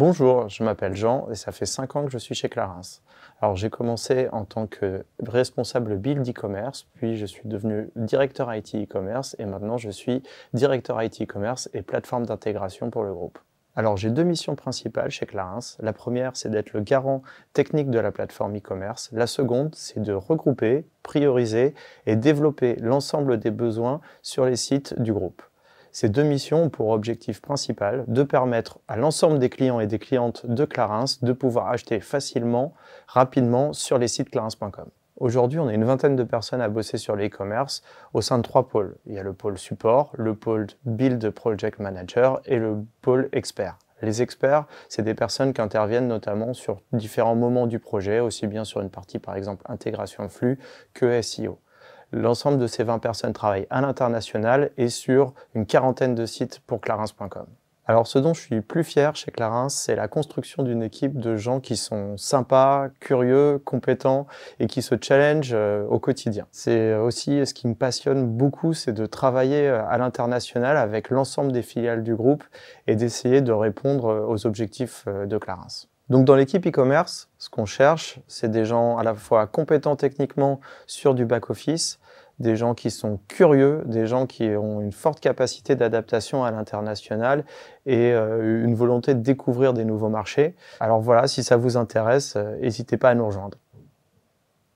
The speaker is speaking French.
Bonjour, je m'appelle Jean et ça fait 5 ans que je suis chez Clarins. Alors j'ai commencé en tant que responsable build e-commerce, puis je suis devenu directeur IT e-commerce et maintenant je suis directeur IT e-commerce et plateforme d'intégration pour le groupe. Alors j'ai deux missions principales chez Clarins. La première, c'est d'être le garant technique de la plateforme e-commerce. La seconde, c'est de regrouper, prioriser et développer l'ensemble des besoins sur les sites du groupe. Ces deux missions ont pour objectif principal de permettre à l'ensemble des clients et des clientes de Clarins de pouvoir acheter facilement, rapidement sur les sites clarins.com. Aujourd'hui, on a une vingtaine de personnes à bosser sur l'e-commerce au sein de trois pôles. Il y a le pôle support, le pôle build project manager et le pôle expert. Les experts, c'est des personnes qui interviennent notamment sur différents moments du projet, aussi bien sur une partie par exemple intégration flux que SEO. L'ensemble de ces 20 personnes travaillent à l'international et sur une quarantaine de sites pour clarins.com. Alors ce dont je suis plus fier chez Clarins, c'est la construction d'une équipe de gens qui sont sympas, curieux, compétents et qui se challengent euh, au quotidien. C'est aussi ce qui me passionne beaucoup, c'est de travailler euh, à l'international avec l'ensemble des filiales du groupe et d'essayer de répondre euh, aux objectifs de Clarins. Donc dans l'équipe e-commerce, ce qu'on cherche, c'est des gens à la fois compétents techniquement sur du back-office, des gens qui sont curieux, des gens qui ont une forte capacité d'adaptation à l'international et euh, une volonté de découvrir des nouveaux marchés. Alors voilà, si ça vous intéresse, euh, n'hésitez pas à nous rejoindre.